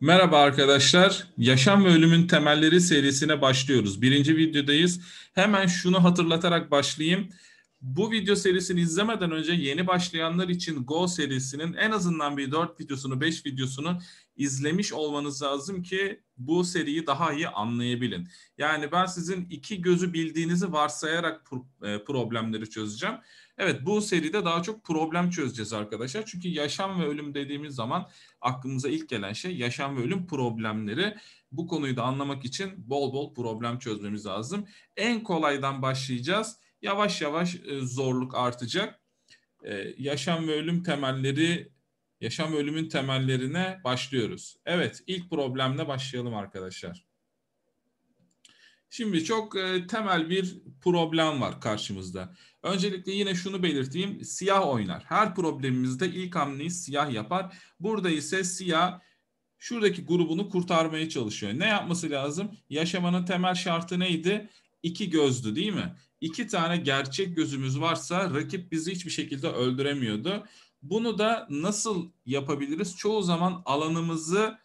Merhaba arkadaşlar. Yaşam ve Ölümün Temelleri serisine başlıyoruz. Birinci videodayız. Hemen şunu hatırlatarak başlayayım. Bu video serisini izlemeden önce yeni başlayanlar için Go serisinin en azından bir 4 videosunu, 5 videosunu izlemiş olmanız lazım ki bu seriyi daha iyi anlayabilin. Yani ben sizin iki gözü bildiğinizi varsayarak e, problemleri çözeceğim. Evet bu seride daha çok problem çözeceğiz arkadaşlar. Çünkü yaşam ve ölüm dediğimiz zaman aklımıza ilk gelen şey yaşam ve ölüm problemleri. Bu konuyu da anlamak için bol bol problem çözmemiz lazım. En kolaydan başlayacağız. Yavaş yavaş e, zorluk artacak. E, yaşam ve ölüm temelleri yaşam ölümün temellerine başlıyoruz. Evet, ilk problemle başlayalım arkadaşlar. Şimdi çok e, temel bir problem var karşımızda. Öncelikle yine şunu belirteyim. Siyah oynar. Her problemimizde ilk hamleyi siyah yapar. Burada ise siyah şuradaki grubunu kurtarmaya çalışıyor. Ne yapması lazım? Yaşamanın temel şartı neydi? İki gözlü değil mi? İki tane gerçek gözümüz varsa rakip bizi hiçbir şekilde öldüremiyordu. Bunu da nasıl yapabiliriz? Çoğu zaman alanımızı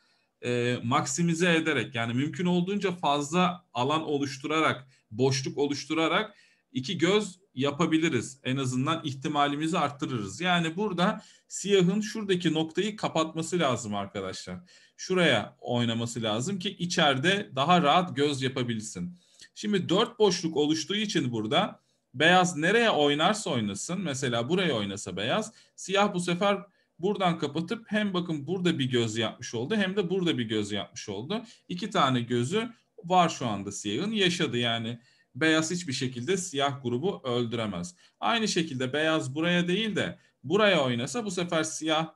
e, maksimize ederek yani mümkün olduğunca fazla alan oluşturarak, boşluk oluşturarak iki göz yapabiliriz. En azından ihtimalimizi arttırırız. Yani burada siyahın şuradaki noktayı kapatması lazım arkadaşlar. Şuraya oynaması lazım ki içeride daha rahat göz yapabilsin. Şimdi dört boşluk oluştuğu için burada Beyaz nereye oynarsa oynasın mesela buraya oynasa beyaz siyah bu sefer buradan kapatıp hem bakın burada bir göz yapmış oldu hem de burada bir göz yapmış oldu. İki tane gözü var şu anda siyahın yaşadı yani beyaz hiçbir şekilde siyah grubu öldüremez. Aynı şekilde beyaz buraya değil de buraya oynasa bu sefer siyah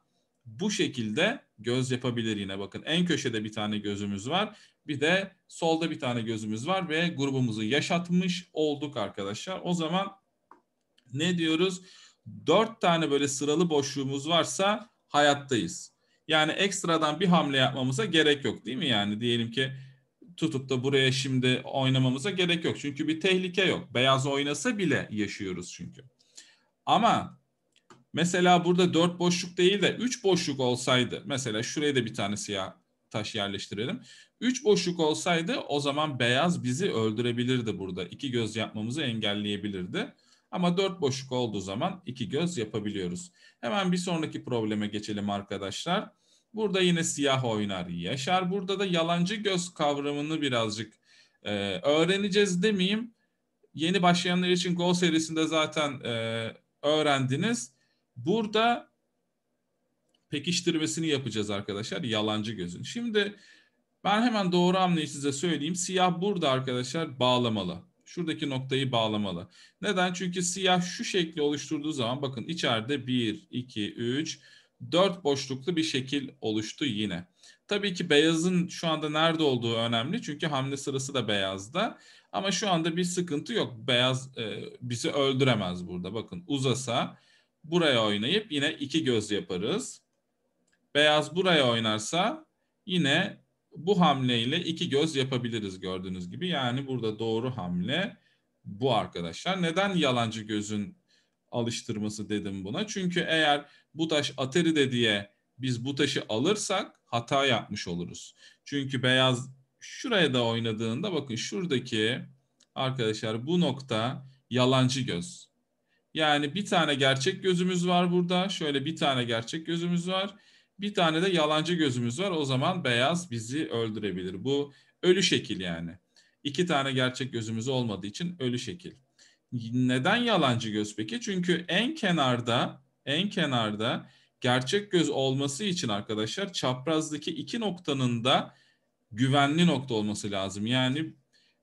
bu şekilde göz yapabilir yine. Bakın en köşede bir tane gözümüz var. Bir de solda bir tane gözümüz var ve grubumuzu yaşatmış olduk arkadaşlar. O zaman ne diyoruz? Dört tane böyle sıralı boşluğumuz varsa hayattayız. Yani ekstradan bir hamle yapmamıza gerek yok değil mi? Yani diyelim ki tutup da buraya şimdi oynamamıza gerek yok. Çünkü bir tehlike yok. Beyaz oynasa bile yaşıyoruz çünkü. Ama Mesela burada dört boşluk değil de üç boşluk olsaydı mesela şuraya da bir tane siyah taş yerleştirelim. Üç boşluk olsaydı o zaman beyaz bizi öldürebilirdi burada. İki göz yapmamızı engelleyebilirdi. Ama dört boşluk olduğu zaman iki göz yapabiliyoruz. Hemen bir sonraki probleme geçelim arkadaşlar. Burada yine siyah oynar Yaşar. Burada da yalancı göz kavramını birazcık e, öğreneceğiz demeyeyim. Yeni başlayanlar için Go serisinde zaten e, öğrendiniz. Burada pekiştirmesini yapacağız arkadaşlar yalancı gözün. Şimdi ben hemen doğru hamleyi size söyleyeyim. Siyah burada arkadaşlar bağlamalı. Şuradaki noktayı bağlamalı. Neden? Çünkü siyah şu şekli oluşturduğu zaman bakın içeride 1, 2, 3, 4 boşluklu bir şekil oluştu yine. Tabii ki beyazın şu anda nerede olduğu önemli. Çünkü hamle sırası da beyazda. Ama şu anda bir sıkıntı yok. Beyaz e, bizi öldüremez burada. Bakın uzasa buraya oynayıp yine iki göz yaparız. Beyaz buraya oynarsa yine bu hamleyle iki göz yapabiliriz gördüğünüz gibi. Yani burada doğru hamle bu arkadaşlar. Neden yalancı gözün alıştırması dedim buna? Çünkü eğer bu taş ateride diye biz bu taşı alırsak hata yapmış oluruz. Çünkü beyaz şuraya da oynadığında bakın şuradaki arkadaşlar bu nokta yalancı göz. Yani bir tane gerçek gözümüz var burada. Şöyle bir tane gerçek gözümüz var. Bir tane de yalancı gözümüz var. O zaman beyaz bizi öldürebilir. Bu ölü şekil yani. İki tane gerçek gözümüz olmadığı için ölü şekil. Neden yalancı göz peki? Çünkü en kenarda en kenarda gerçek göz olması için arkadaşlar çaprazdaki iki noktanın da güvenli nokta olması lazım. Yani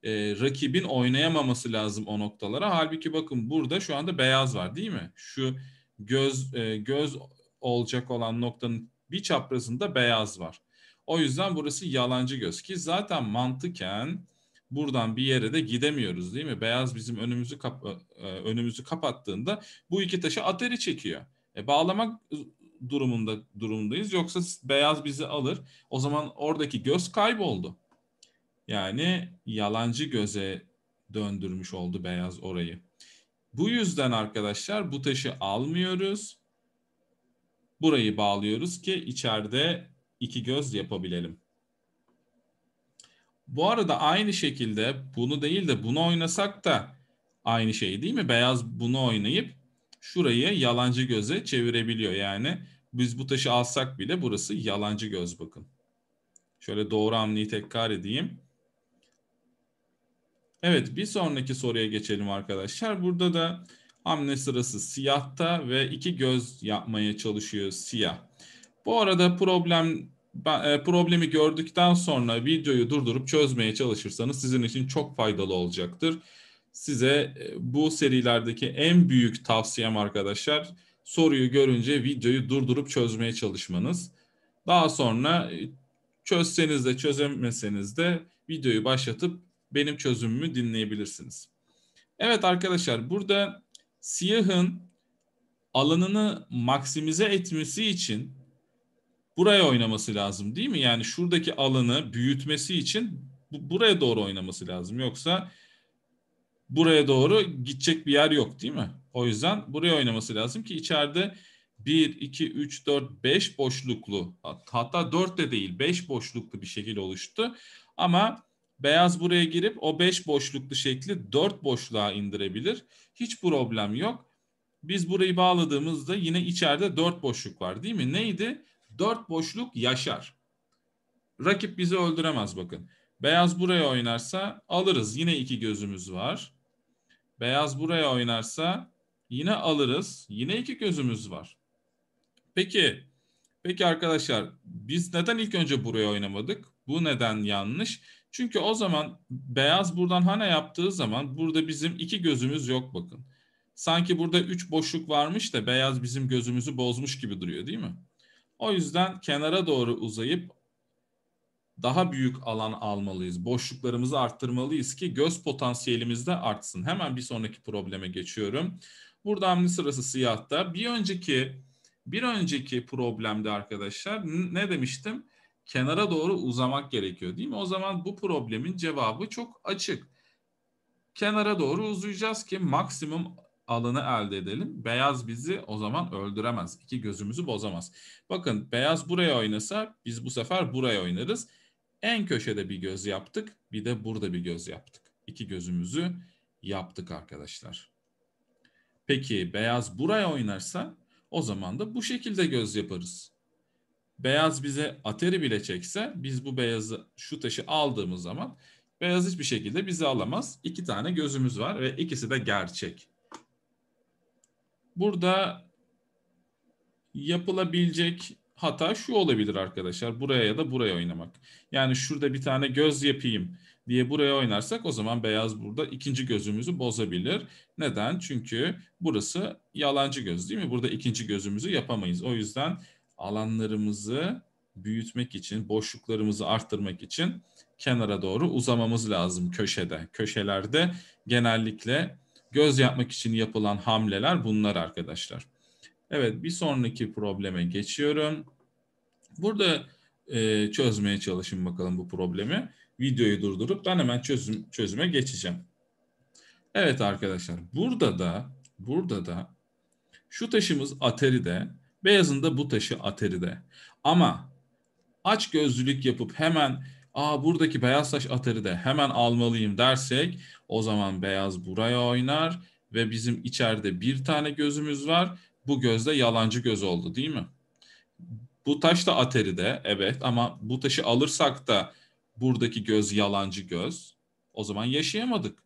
e, rakibin oynayamaması lazım o noktalara. Halbuki bakın burada şu anda beyaz var değil mi? Şu göz e, göz olacak olan noktanın bir çaprazında beyaz var. O yüzden burası yalancı göz ki zaten mantıken buradan bir yere de gidemiyoruz değil mi? Beyaz bizim önümüzü kap e, e, önümüzü kapattığında bu iki taşı ateri çekiyor. E, bağlamak durumunda durumundayız yoksa beyaz bizi alır. O zaman oradaki göz kayboldu. Yani yalancı göze döndürmüş oldu beyaz orayı. Bu yüzden arkadaşlar bu taşı almıyoruz. Burayı bağlıyoruz ki içeride iki göz yapabilelim. Bu arada aynı şekilde bunu değil de bunu oynasak da aynı şey değil mi? Beyaz bunu oynayıp şurayı yalancı göze çevirebiliyor. Yani biz bu taşı alsak bile burası yalancı göz bakın. Şöyle doğru hamleyi tekrar edeyim. Evet bir sonraki soruya geçelim arkadaşlar. Burada da hamle sırası siyahta ve iki göz yapmaya çalışıyor siyah. Bu arada problem e, problemi gördükten sonra videoyu durdurup çözmeye çalışırsanız sizin için çok faydalı olacaktır. Size e, bu serilerdeki en büyük tavsiyem arkadaşlar soruyu görünce videoyu durdurup çözmeye çalışmanız. Daha sonra e, çözseniz de çözemeseniz de videoyu başlatıp benim çözümümü dinleyebilirsiniz. Evet arkadaşlar burada siyahın alanını maksimize etmesi için buraya oynaması lazım değil mi? Yani şuradaki alanı büyütmesi için buraya doğru oynaması lazım. Yoksa buraya doğru gidecek bir yer yok değil mi? O yüzden buraya oynaması lazım ki içeride 1, 2, 3, 4, 5 boşluklu hatta 4 de değil 5 boşluklu bir şekil oluştu. Ama Beyaz buraya girip o 5 boşluklu şekli 4 boşluğa indirebilir. Hiç problem yok. Biz burayı bağladığımızda yine içeride 4 boşluk var değil mi? Neydi? 4 boşluk yaşar. Rakip bizi öldüremez bakın. Beyaz buraya oynarsa alırız. Yine iki gözümüz var. Beyaz buraya oynarsa yine alırız. Yine iki gözümüz var. Peki, peki arkadaşlar biz neden ilk önce buraya oynamadık? Bu neden yanlış? Çünkü o zaman beyaz buradan hana yaptığı zaman burada bizim iki gözümüz yok bakın. Sanki burada üç boşluk varmış da beyaz bizim gözümüzü bozmuş gibi duruyor değil mi? O yüzden kenara doğru uzayıp daha büyük alan almalıyız. Boşluklarımızı arttırmalıyız ki göz potansiyelimiz de artsın. Hemen bir sonraki probleme geçiyorum. Burada hamle sırası siyahta. Bir önceki bir önceki problemde arkadaşlar ne demiştim? kenara doğru uzamak gerekiyor değil mi? O zaman bu problemin cevabı çok açık. Kenara doğru uzayacağız ki maksimum alanı elde edelim. Beyaz bizi o zaman öldüremez. İki gözümüzü bozamaz. Bakın beyaz buraya oynasa biz bu sefer buraya oynarız. En köşede bir göz yaptık. Bir de burada bir göz yaptık. İki gözümüzü yaptık arkadaşlar. Peki beyaz buraya oynarsa o zaman da bu şekilde göz yaparız beyaz bize ateri bile çekse biz bu beyazı şu taşı aldığımız zaman beyaz hiçbir şekilde bizi alamaz. İki tane gözümüz var ve ikisi de gerçek. Burada yapılabilecek hata şu olabilir arkadaşlar. Buraya ya da buraya oynamak. Yani şurada bir tane göz yapayım diye buraya oynarsak o zaman beyaz burada ikinci gözümüzü bozabilir. Neden? Çünkü burası yalancı göz değil mi? Burada ikinci gözümüzü yapamayız. O yüzden alanlarımızı büyütmek için, boşluklarımızı arttırmak için kenara doğru uzamamız lazım köşede. Köşelerde genellikle göz yapmak için yapılan hamleler bunlar arkadaşlar. Evet bir sonraki probleme geçiyorum. Burada e, çözmeye çalışın bakalım bu problemi. Videoyu durdurup ben hemen çözüm, çözüme geçeceğim. Evet arkadaşlar burada da burada da şu taşımız Ateri'de. Beyazın da bu taşı Ateri'de. Ama aç gözlülük yapıp hemen Aa buradaki beyaz taş Ateri'de hemen almalıyım dersek o zaman beyaz buraya oynar ve bizim içeride bir tane gözümüz var. Bu gözde yalancı göz oldu değil mi? Bu taş da Ateri'de evet ama bu taşı alırsak da buradaki göz yalancı göz. O zaman yaşayamadık.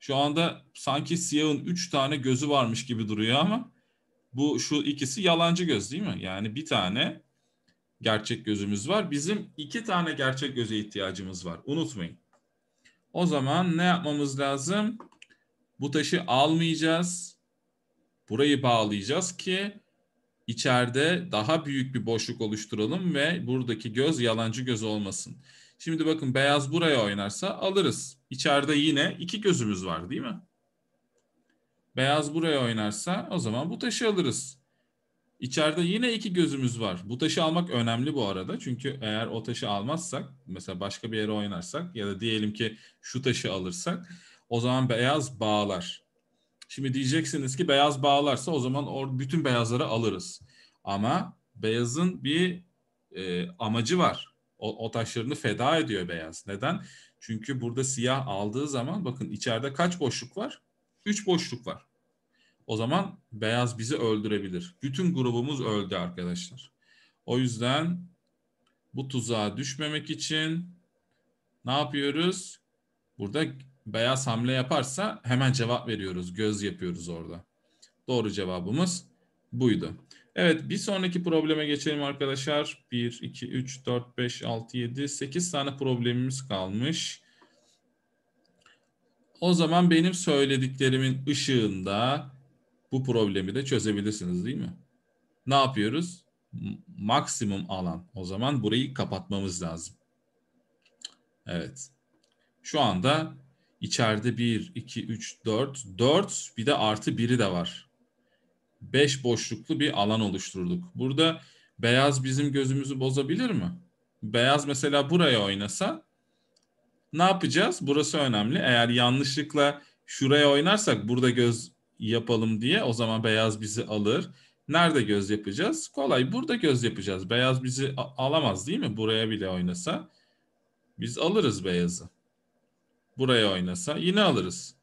Şu anda sanki siyahın üç tane gözü varmış gibi duruyor ama bu şu ikisi yalancı göz değil mi? Yani bir tane gerçek gözümüz var. Bizim iki tane gerçek göze ihtiyacımız var. Unutmayın. O zaman ne yapmamız lazım? Bu taşı almayacağız. Burayı bağlayacağız ki içeride daha büyük bir boşluk oluşturalım ve buradaki göz yalancı göz olmasın. Şimdi bakın beyaz buraya oynarsa alırız. İçeride yine iki gözümüz var değil mi? Beyaz buraya oynarsa o zaman bu taşı alırız. İçeride yine iki gözümüz var. Bu taşı almak önemli bu arada. Çünkü eğer o taşı almazsak, mesela başka bir yere oynarsak ya da diyelim ki şu taşı alırsak o zaman beyaz bağlar. Şimdi diyeceksiniz ki beyaz bağlarsa o zaman or bütün beyazları alırız. Ama beyazın bir e, amacı var. O, o taşlarını feda ediyor beyaz. Neden? Çünkü burada siyah aldığı zaman bakın içeride kaç boşluk var? Üç boşluk var. O zaman beyaz bizi öldürebilir. Bütün grubumuz öldü arkadaşlar. O yüzden bu tuzağa düşmemek için ne yapıyoruz? Burada beyaz hamle yaparsa hemen cevap veriyoruz. Göz yapıyoruz orada. Doğru cevabımız buydu. Evet bir sonraki probleme geçelim arkadaşlar. 1, 2, 3, 4, 5, 6, 7, 8 tane problemimiz kalmış. O zaman benim söylediklerimin ışığında bu problemi de çözebilirsiniz değil mi? Ne yapıyoruz? Maksimum alan. O zaman burayı kapatmamız lazım. Evet. Şu anda içeride 1, 2, 3, 4, 4 bir de artı 1'i de var. 5 boşluklu bir alan oluşturduk. Burada beyaz bizim gözümüzü bozabilir mi? Beyaz mesela buraya oynasa ne yapacağız? Burası önemli. Eğer yanlışlıkla şuraya oynarsak burada göz yapalım diye o zaman beyaz bizi alır. Nerede göz yapacağız? Kolay burada göz yapacağız. Beyaz bizi alamaz değil mi? Buraya bile oynasa biz alırız beyazı. Buraya oynasa yine alırız.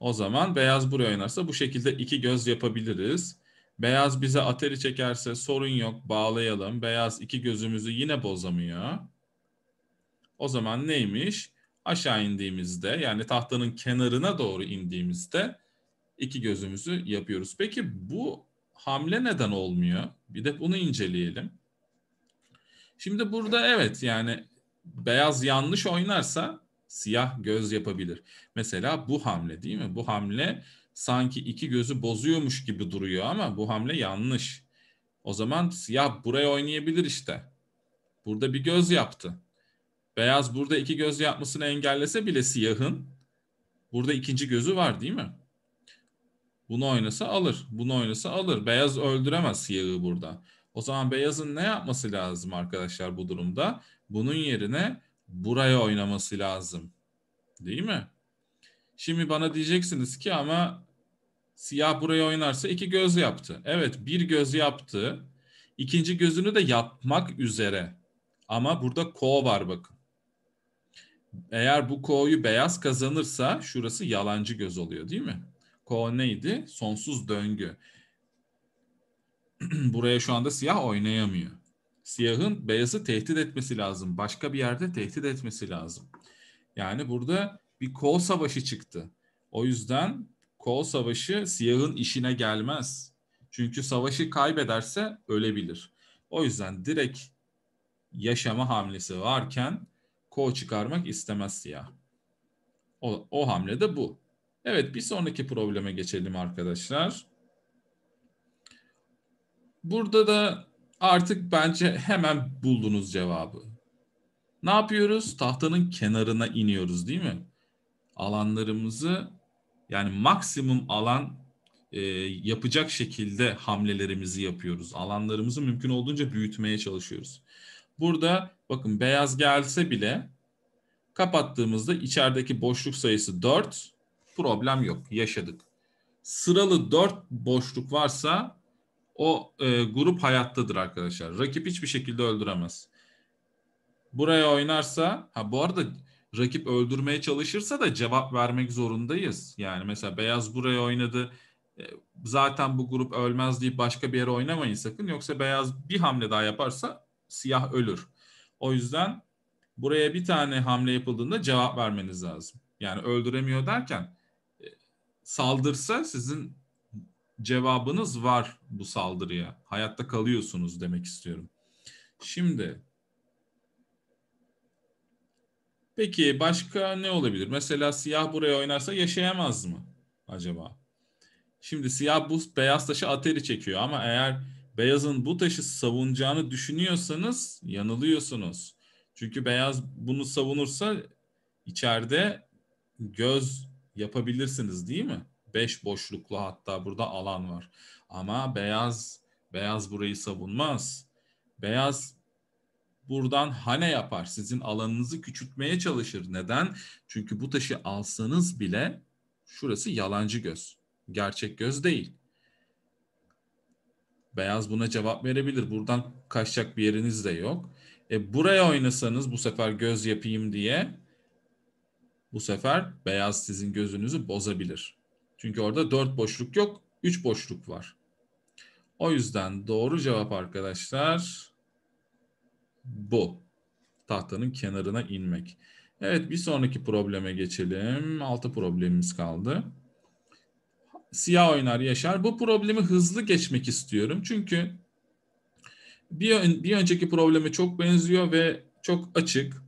O zaman beyaz buraya oynarsa bu şekilde iki göz yapabiliriz. Beyaz bize ateri çekerse sorun yok bağlayalım. Beyaz iki gözümüzü yine bozamıyor. O zaman neymiş? Aşağı indiğimizde yani tahtanın kenarına doğru indiğimizde iki gözümüzü yapıyoruz. Peki bu hamle neden olmuyor? Bir de bunu inceleyelim. Şimdi burada evet yani beyaz yanlış oynarsa siyah göz yapabilir. Mesela bu hamle değil mi? Bu hamle sanki iki gözü bozuyormuş gibi duruyor ama bu hamle yanlış. O zaman siyah buraya oynayabilir işte. Burada bir göz yaptı. Beyaz burada iki göz yapmasını engellese bile siyahın burada ikinci gözü var değil mi? Bunu oynasa alır. Bunu oynasa alır. Beyaz öldüremez siyahı burada. O zaman beyazın ne yapması lazım arkadaşlar bu durumda? Bunun yerine buraya oynaması lazım. Değil mi? Şimdi bana diyeceksiniz ki ama siyah buraya oynarsa iki göz yaptı. Evet bir göz yaptı. İkinci gözünü de yapmak üzere. Ama burada ko var bakın. Eğer bu ko'yu beyaz kazanırsa şurası yalancı göz oluyor değil mi? Ko neydi? Sonsuz döngü. Buraya şu anda siyah oynayamıyor. Siyahın beyazı tehdit etmesi lazım. Başka bir yerde tehdit etmesi lazım. Yani burada bir kol savaşı çıktı. O yüzden kol savaşı siyahın işine gelmez. Çünkü savaşı kaybederse ölebilir. O yüzden direkt yaşama hamlesi varken ko çıkarmak istemez siyah. O, o hamle de bu. Evet bir sonraki probleme geçelim arkadaşlar. Burada da artık bence hemen buldunuz cevabı. Ne yapıyoruz? Tahtanın kenarına iniyoruz değil mi? Alanlarımızı yani maksimum alan e, yapacak şekilde hamlelerimizi yapıyoruz. Alanlarımızı mümkün olduğunca büyütmeye çalışıyoruz. Burada bakın beyaz gelse bile kapattığımızda içerideki boşluk sayısı 4 problem yok. Yaşadık. Sıralı dört boşluk varsa o e, grup hayattadır arkadaşlar. Rakip hiçbir şekilde öldüremez. Buraya oynarsa ha bu arada rakip öldürmeye çalışırsa da cevap vermek zorundayız. Yani mesela beyaz buraya oynadı. E, zaten bu grup ölmez deyip başka bir yere oynamayın sakın. Yoksa beyaz bir hamle daha yaparsa siyah ölür. O yüzden buraya bir tane hamle yapıldığında cevap vermeniz lazım. Yani öldüremiyor derken saldırsa sizin cevabınız var bu saldırıya. Hayatta kalıyorsunuz demek istiyorum. Şimdi Peki başka ne olabilir? Mesela siyah buraya oynarsa yaşayamaz mı acaba? Şimdi siyah bu beyaz taşı ateri çekiyor ama eğer beyazın bu taşı savunacağını düşünüyorsanız yanılıyorsunuz. Çünkü beyaz bunu savunursa içeride göz yapabilirsiniz değil mi? Beş boşluklu hatta burada alan var. Ama beyaz beyaz burayı savunmaz. Beyaz buradan hane yapar. Sizin alanınızı küçültmeye çalışır. Neden? Çünkü bu taşı alsanız bile şurası yalancı göz. Gerçek göz değil. Beyaz buna cevap verebilir. Buradan kaçacak bir yeriniz de yok. E buraya oynasanız bu sefer göz yapayım diye bu sefer beyaz sizin gözünüzü bozabilir. Çünkü orada 4 boşluk yok, 3 boşluk var. O yüzden doğru cevap arkadaşlar bu. Tahtanın kenarına inmek. Evet bir sonraki probleme geçelim. 6 problemimiz kaldı. Siyah oynar Yaşar. Bu problemi hızlı geçmek istiyorum. Çünkü bir, bir önceki probleme çok benziyor ve çok açık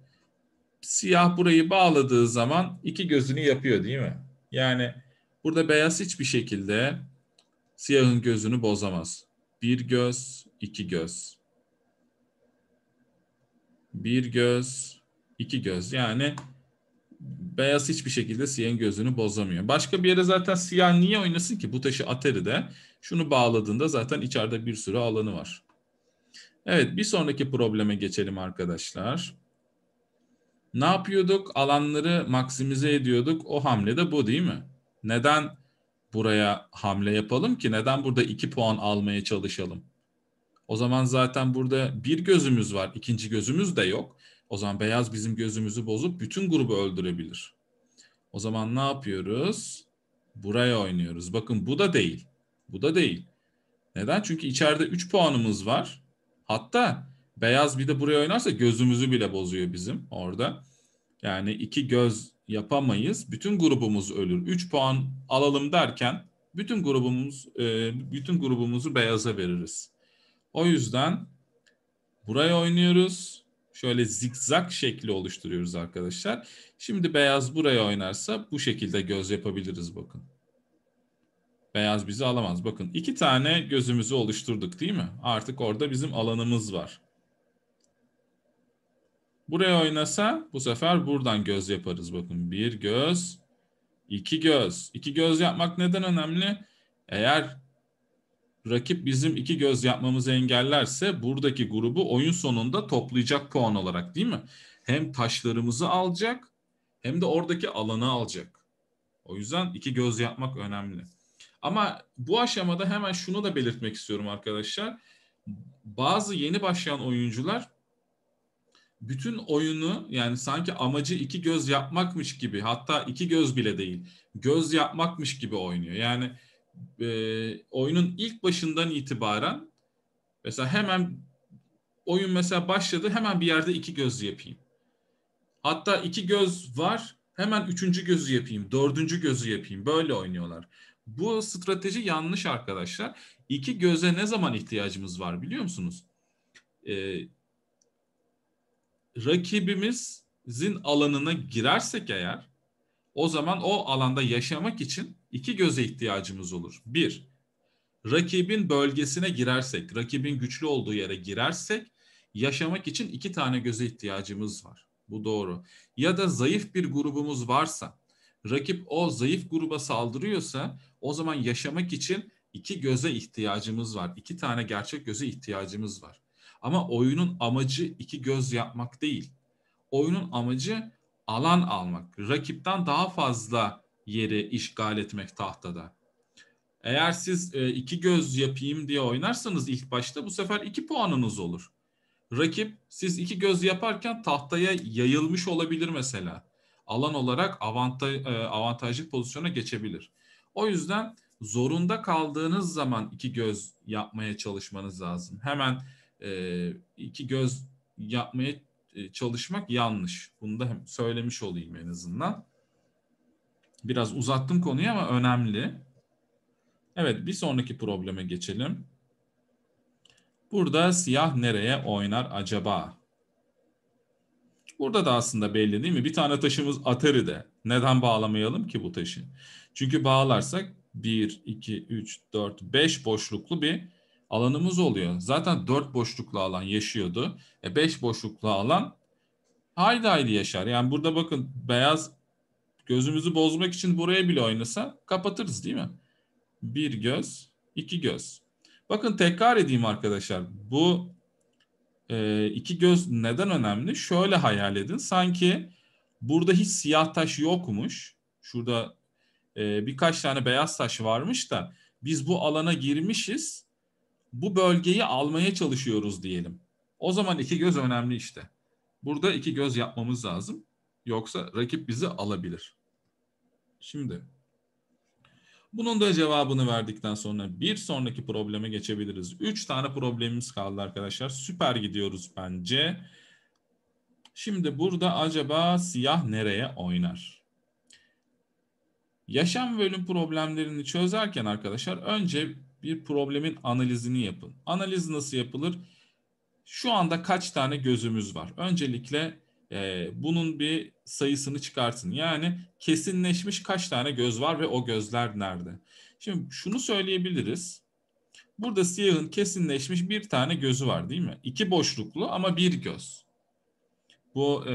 siyah burayı bağladığı zaman iki gözünü yapıyor değil mi? Yani burada beyaz hiçbir şekilde siyahın gözünü bozamaz. Bir göz, iki göz. Bir göz, iki göz. Yani beyaz hiçbir şekilde siyahın gözünü bozamıyor. Başka bir yere zaten siyah niye oynasın ki? Bu taşı Ateri'de şunu bağladığında zaten içeride bir sürü alanı var. Evet bir sonraki probleme geçelim arkadaşlar. Ne yapıyorduk? Alanları maksimize ediyorduk. O hamle de bu değil mi? Neden buraya hamle yapalım ki? Neden burada iki puan almaya çalışalım? O zaman zaten burada bir gözümüz var, ikinci gözümüz de yok. O zaman beyaz bizim gözümüzü bozup bütün grubu öldürebilir. O zaman ne yapıyoruz? Buraya oynuyoruz. Bakın bu da değil. Bu da değil. Neden? Çünkü içeride 3 puanımız var. Hatta Beyaz bir de buraya oynarsa gözümüzü bile bozuyor bizim orada. Yani iki göz yapamayız. Bütün grubumuz ölür. Üç puan alalım derken bütün grubumuz e, bütün grubumuzu beyaza veririz. O yüzden buraya oynuyoruz. Şöyle zikzak şekli oluşturuyoruz arkadaşlar. Şimdi beyaz buraya oynarsa bu şekilde göz yapabiliriz bakın. Beyaz bizi alamaz. Bakın iki tane gözümüzü oluşturduk değil mi? Artık orada bizim alanımız var. Buraya oynasa bu sefer buradan göz yaparız. Bakın bir göz, iki göz. İki göz yapmak neden önemli? Eğer rakip bizim iki göz yapmamızı engellerse buradaki grubu oyun sonunda toplayacak puan olarak değil mi? Hem taşlarımızı alacak hem de oradaki alanı alacak. O yüzden iki göz yapmak önemli. Ama bu aşamada hemen şunu da belirtmek istiyorum arkadaşlar. Bazı yeni başlayan oyuncular bütün oyunu yani sanki amacı iki göz yapmakmış gibi hatta iki göz bile değil göz yapmakmış gibi oynuyor. Yani e, oyunun ilk başından itibaren mesela hemen oyun mesela başladı hemen bir yerde iki göz yapayım. Hatta iki göz var hemen üçüncü gözü yapayım, dördüncü gözü yapayım böyle oynuyorlar. Bu strateji yanlış arkadaşlar. İki göze ne zaman ihtiyacımız var biliyor musunuz? Ee, rakibimizin alanına girersek eğer o zaman o alanda yaşamak için iki göze ihtiyacımız olur. Bir, rakibin bölgesine girersek, rakibin güçlü olduğu yere girersek yaşamak için iki tane göze ihtiyacımız var. Bu doğru. Ya da zayıf bir grubumuz varsa, rakip o zayıf gruba saldırıyorsa o zaman yaşamak için iki göze ihtiyacımız var. İki tane gerçek göze ihtiyacımız var. Ama oyunun amacı iki göz yapmak değil. Oyunun amacı alan almak. Rakipten daha fazla yeri işgal etmek tahtada. Eğer siz e, iki göz yapayım diye oynarsanız ilk başta bu sefer iki puanınız olur. Rakip siz iki göz yaparken tahtaya yayılmış olabilir mesela. Alan olarak avantaj, e, avantajlı pozisyona geçebilir. O yüzden zorunda kaldığınız zaman iki göz yapmaya çalışmanız lazım. Hemen e, iki göz yapmaya e, çalışmak yanlış. Bunu da hem söylemiş olayım en azından. Biraz uzattım konuyu ama önemli. Evet bir sonraki probleme geçelim. Burada siyah nereye oynar acaba? Burada da aslında belli değil mi? Bir tane taşımız Atari'de. Neden bağlamayalım ki bu taşı? Çünkü bağlarsak 1, 2, 3, 4, 5 boşluklu bir alanımız oluyor. Zaten dört boşluklu alan yaşıyordu. E beş boşluklu alan haydi haydi yaşar. Yani burada bakın beyaz gözümüzü bozmak için buraya bile oynasa kapatırız değil mi? Bir göz, iki göz. Bakın tekrar edeyim arkadaşlar. Bu e, iki göz neden önemli? Şöyle hayal edin. Sanki burada hiç siyah taş yokmuş. Şurada e, birkaç tane beyaz taş varmış da biz bu alana girmişiz bu bölgeyi almaya çalışıyoruz diyelim. O zaman iki göz önemli işte. Burada iki göz yapmamız lazım. Yoksa rakip bizi alabilir. Şimdi bunun da cevabını verdikten sonra bir sonraki probleme geçebiliriz. Üç tane problemimiz kaldı arkadaşlar. Süper gidiyoruz bence. Şimdi burada acaba siyah nereye oynar? Yaşam ve ölüm problemlerini çözerken arkadaşlar önce bir problemin analizini yapın. Analiz nasıl yapılır? Şu anda kaç tane gözümüz var? Öncelikle e, bunun bir sayısını çıkartın. Yani kesinleşmiş kaç tane göz var ve o gözler nerede? Şimdi şunu söyleyebiliriz. Burada siyahın kesinleşmiş bir tane gözü var değil mi? İki boşluklu ama bir göz. Bu e,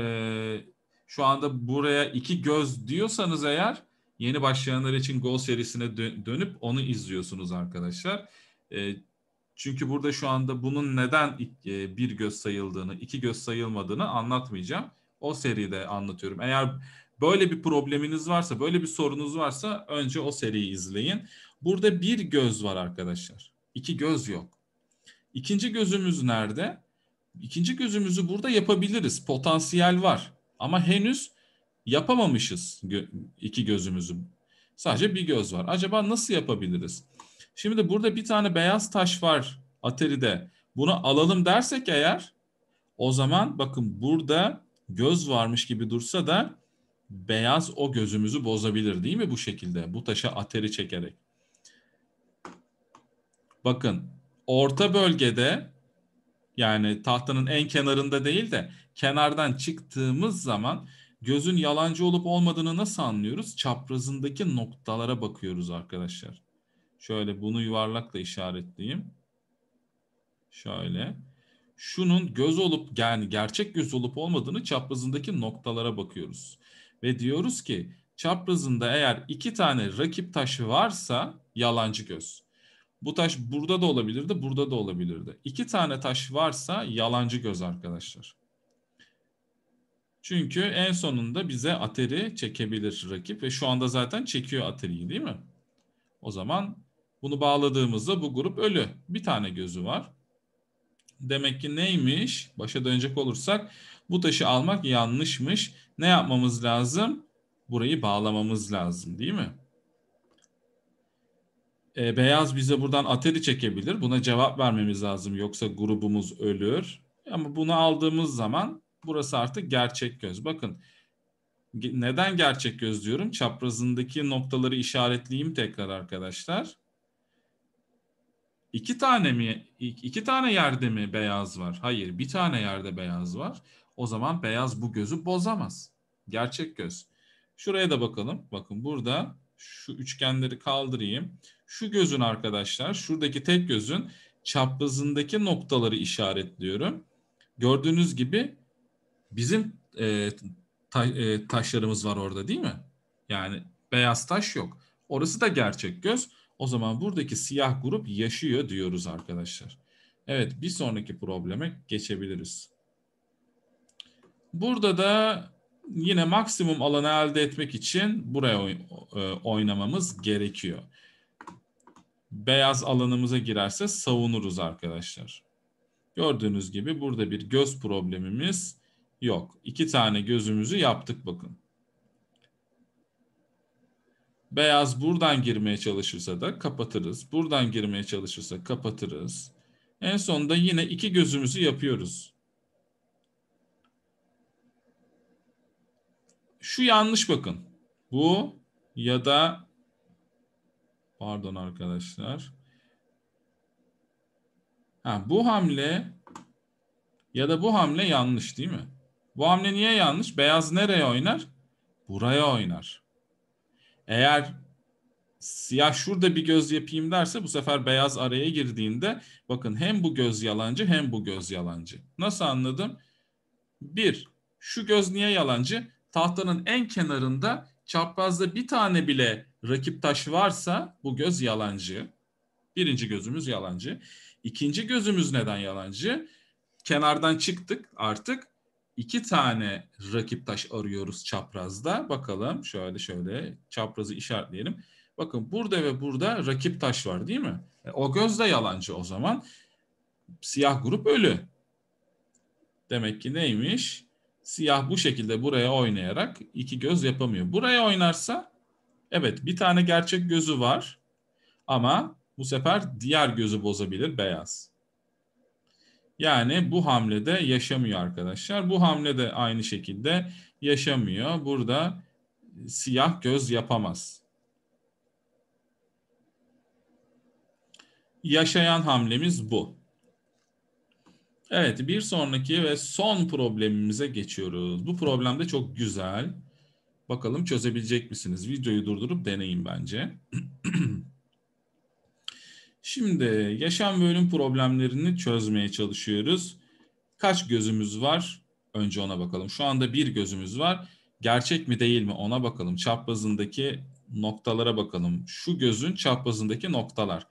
şu anda buraya iki göz diyorsanız eğer Yeni başlayanlar için Go serisine dö- dönüp onu izliyorsunuz arkadaşlar. E, çünkü burada şu anda bunun neden e, bir göz sayıldığını, iki göz sayılmadığını anlatmayacağım. O seride anlatıyorum. Eğer böyle bir probleminiz varsa, böyle bir sorunuz varsa önce o seriyi izleyin. Burada bir göz var arkadaşlar. İki göz yok. İkinci gözümüz nerede? İkinci gözümüzü burada yapabiliriz. Potansiyel var. Ama henüz yapamamışız iki gözümüzü. Sadece bir göz var. Acaba nasıl yapabiliriz? Şimdi burada bir tane beyaz taş var Atari'de. Bunu alalım dersek eğer o zaman bakın burada göz varmış gibi dursa da beyaz o gözümüzü bozabilir değil mi bu şekilde? Bu taşa ateri çekerek. Bakın orta bölgede yani tahtanın en kenarında değil de kenardan çıktığımız zaman gözün yalancı olup olmadığını nasıl anlıyoruz? Çaprazındaki noktalara bakıyoruz arkadaşlar. Şöyle bunu yuvarlakla işaretleyeyim. Şöyle. Şunun göz olup yani gerçek göz olup olmadığını çaprazındaki noktalara bakıyoruz. Ve diyoruz ki çaprazında eğer iki tane rakip taşı varsa yalancı göz. Bu taş burada da olabilirdi, burada da olabilirdi. İki tane taş varsa yalancı göz arkadaşlar. Çünkü en sonunda bize Ateri çekebilir rakip ve şu anda zaten çekiyor Ateri'yi değil mi? O zaman bunu bağladığımızda bu grup ölü. Bir tane gözü var. Demek ki neymiş? Başa dönecek olursak bu taşı almak yanlışmış. Ne yapmamız lazım? Burayı bağlamamız lazım değil mi? E, beyaz bize buradan ateri çekebilir. Buna cevap vermemiz lazım. Yoksa grubumuz ölür. Ama bunu aldığımız zaman Burası artık gerçek göz. Bakın neden gerçek göz diyorum? Çaprazındaki noktaları işaretleyeyim tekrar arkadaşlar. İki tane mi? İki tane yerde mi beyaz var? Hayır, bir tane yerde beyaz var. O zaman beyaz bu gözü bozamaz. Gerçek göz. Şuraya da bakalım. Bakın burada şu üçgenleri kaldırayım. Şu gözün arkadaşlar, şuradaki tek gözün çaprazındaki noktaları işaretliyorum. Gördüğünüz gibi Bizim e, ta, e, taşlarımız var orada değil mi? Yani beyaz taş yok. Orası da gerçek göz. O zaman buradaki siyah grup yaşıyor diyoruz arkadaşlar. Evet bir sonraki probleme geçebiliriz. Burada da yine maksimum alanı elde etmek için buraya e, oynamamız gerekiyor. Beyaz alanımıza girerse savunuruz arkadaşlar. Gördüğünüz gibi burada bir göz problemimiz Yok. İki tane gözümüzü yaptık bakın. Beyaz buradan girmeye çalışırsa da kapatırız. Buradan girmeye çalışırsa kapatırız. En sonunda yine iki gözümüzü yapıyoruz. Şu yanlış bakın. Bu ya da pardon arkadaşlar. Ha, bu hamle ya da bu hamle yanlış değil mi? Bu hamle niye yanlış? Beyaz nereye oynar? Buraya oynar. Eğer siyah şurada bir göz yapayım derse bu sefer beyaz araya girdiğinde bakın hem bu göz yalancı hem bu göz yalancı. Nasıl anladım? Bir, şu göz niye yalancı? Tahtanın en kenarında çaprazda bir tane bile rakip taş varsa bu göz yalancı. Birinci gözümüz yalancı. İkinci gözümüz neden yalancı? Kenardan çıktık artık iki tane rakip taş arıyoruz çaprazda. Bakalım şöyle şöyle çaprazı işaretleyelim. Bakın burada ve burada rakip taş var değil mi? E, o göz de yalancı o zaman. Siyah grup ölü. Demek ki neymiş? Siyah bu şekilde buraya oynayarak iki göz yapamıyor. Buraya oynarsa evet bir tane gerçek gözü var ama bu sefer diğer gözü bozabilir beyaz. Yani bu hamlede yaşamıyor arkadaşlar. Bu hamlede aynı şekilde yaşamıyor. Burada siyah göz yapamaz. Yaşayan hamlemiz bu. Evet bir sonraki ve son problemimize geçiyoruz. Bu problem de çok güzel. Bakalım çözebilecek misiniz? Videoyu durdurup deneyin bence. Şimdi yaşam ve ölüm problemlerini çözmeye çalışıyoruz. Kaç gözümüz var? Önce ona bakalım. Şu anda bir gözümüz var. Gerçek mi değil mi ona bakalım. Çaprazındaki noktalara bakalım. Şu gözün çaprazındaki noktalar.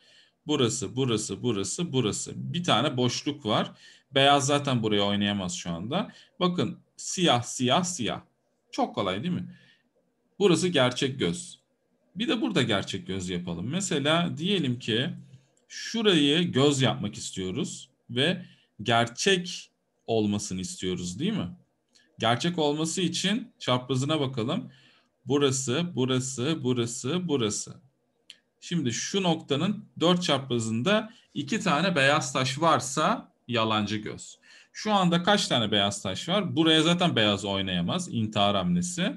Burası, burası, burası, burası. Bir tane boşluk var. Beyaz zaten buraya oynayamaz şu anda. Bakın siyah, siyah, siyah. Çok kolay değil mi? Burası gerçek göz. Bir de burada gerçek göz yapalım. Mesela diyelim ki şurayı göz yapmak istiyoruz ve gerçek olmasını istiyoruz değil mi? Gerçek olması için çaprazına bakalım. Burası, burası, burası, burası. Şimdi şu noktanın dört çaprazında iki tane beyaz taş varsa yalancı göz. Şu anda kaç tane beyaz taş var? Buraya zaten beyaz oynayamaz. intihar hamlesi.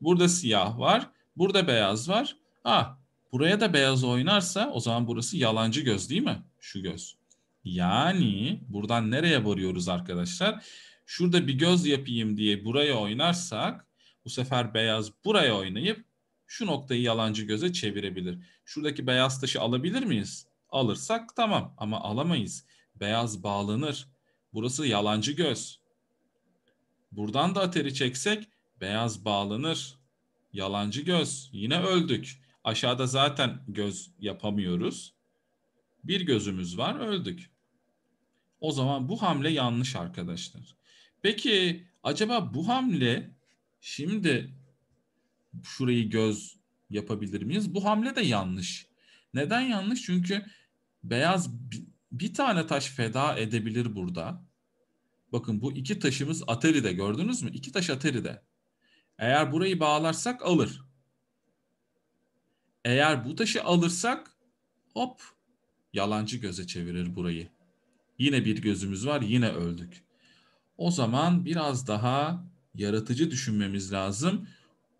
Burada siyah var. Burada beyaz var. Ah Buraya da beyaz oynarsa o zaman burası yalancı göz değil mi? Şu göz. Yani buradan nereye varıyoruz arkadaşlar? Şurada bir göz yapayım diye buraya oynarsak bu sefer beyaz buraya oynayıp şu noktayı yalancı göze çevirebilir. Şuradaki beyaz taşı alabilir miyiz? Alırsak tamam ama alamayız. Beyaz bağlanır. Burası yalancı göz. Buradan da ateri çeksek beyaz bağlanır. Yalancı göz. Yine öldük. Aşağıda zaten göz yapamıyoruz. Bir gözümüz var öldük. O zaman bu hamle yanlış arkadaşlar. Peki acaba bu hamle şimdi şurayı göz yapabilir miyiz? Bu hamle de yanlış. Neden yanlış? Çünkü beyaz bir tane taş feda edebilir burada. Bakın bu iki taşımız Atari'de gördünüz mü? İki taş Atari'de. Eğer burayı bağlarsak alır. Eğer bu taşı alırsak hop yalancı göze çevirir burayı. Yine bir gözümüz var yine öldük. O zaman biraz daha yaratıcı düşünmemiz lazım.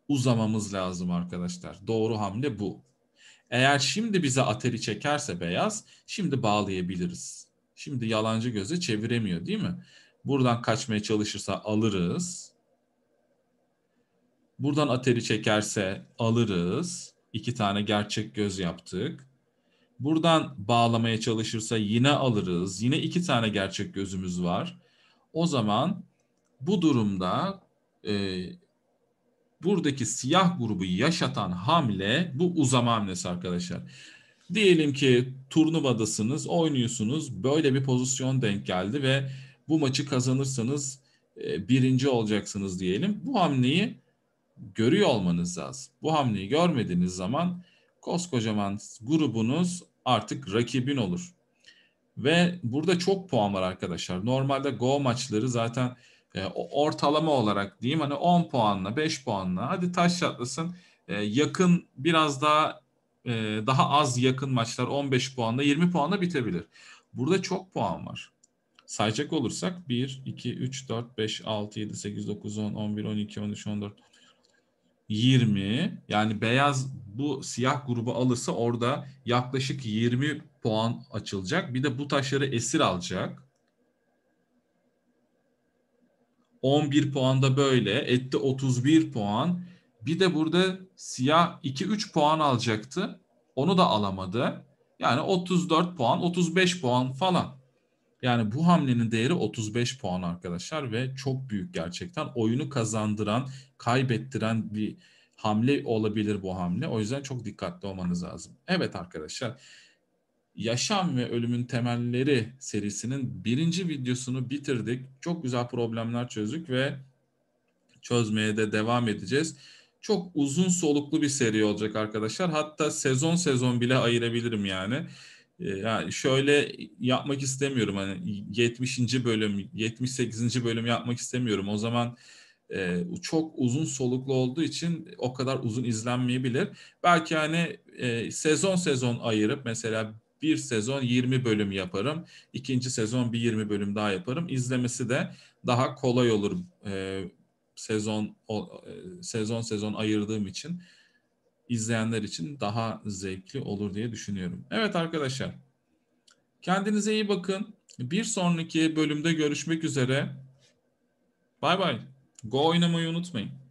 Uzamamız lazım arkadaşlar. Doğru hamle bu. Eğer şimdi bize ateri çekerse beyaz, şimdi bağlayabiliriz. Şimdi yalancı göze çeviremiyor değil mi? Buradan kaçmaya çalışırsa alırız. Buradan ateri çekerse alırız iki tane gerçek göz yaptık. Buradan bağlamaya çalışırsa yine alırız. Yine iki tane gerçek gözümüz var. O zaman bu durumda e, buradaki siyah grubu yaşatan hamle bu uzama hamlesi arkadaşlar. Diyelim ki turnuvadasınız, oynuyorsunuz. Böyle bir pozisyon denk geldi ve bu maçı kazanırsanız e, birinci olacaksınız diyelim. Bu hamleyi görüyor olmanız lazım. Bu hamleyi görmediğiniz zaman koskocaman grubunuz artık rakibin olur. Ve burada çok puan var arkadaşlar. Normalde go maçları zaten e, ortalama olarak diyeyim hani 10 puanla 5 puanla hadi taş çatlasın e, yakın biraz daha e, daha az yakın maçlar 15 puanla 20 puanla bitebilir. Burada çok puan var. Sayacak olursak 1, 2, 3, 4, 5, 6, 7, 8, 9, 10, 11, 12, 13, 14, 20 yani beyaz bu siyah grubu alırsa orada yaklaşık 20 puan açılacak. Bir de bu taşları esir alacak. 11 puan da böyle etti 31 puan. Bir de burada siyah 2-3 puan alacaktı. Onu da alamadı. Yani 34 puan, 35 puan falan. Yani bu hamlenin değeri 35 puan arkadaşlar ve çok büyük gerçekten. Oyunu kazandıran, kaybettiren bir hamle olabilir bu hamle. O yüzden çok dikkatli olmanız lazım. Evet arkadaşlar. Yaşam ve Ölümün Temelleri serisinin birinci videosunu bitirdik. Çok güzel problemler çözdük ve çözmeye de devam edeceğiz. Çok uzun soluklu bir seri olacak arkadaşlar. Hatta sezon sezon bile ayırabilirim yani. Ee, yani şöyle yapmak istemiyorum hani 70. bölüm 78. bölüm yapmak istemiyorum o zaman e, çok uzun soluklu olduğu için o kadar uzun izlenmeyebilir belki hani e, sezon sezon ayırıp mesela bir sezon 20 bölüm yaparım ikinci sezon bir 20 bölüm daha yaparım izlemesi de daha kolay olur e, sezon o, e, sezon sezon ayırdığım için izleyenler için daha zevkli olur diye düşünüyorum. Evet arkadaşlar. Kendinize iyi bakın. Bir sonraki bölümde görüşmek üzere. Bay bay. Go oynamayı unutmayın.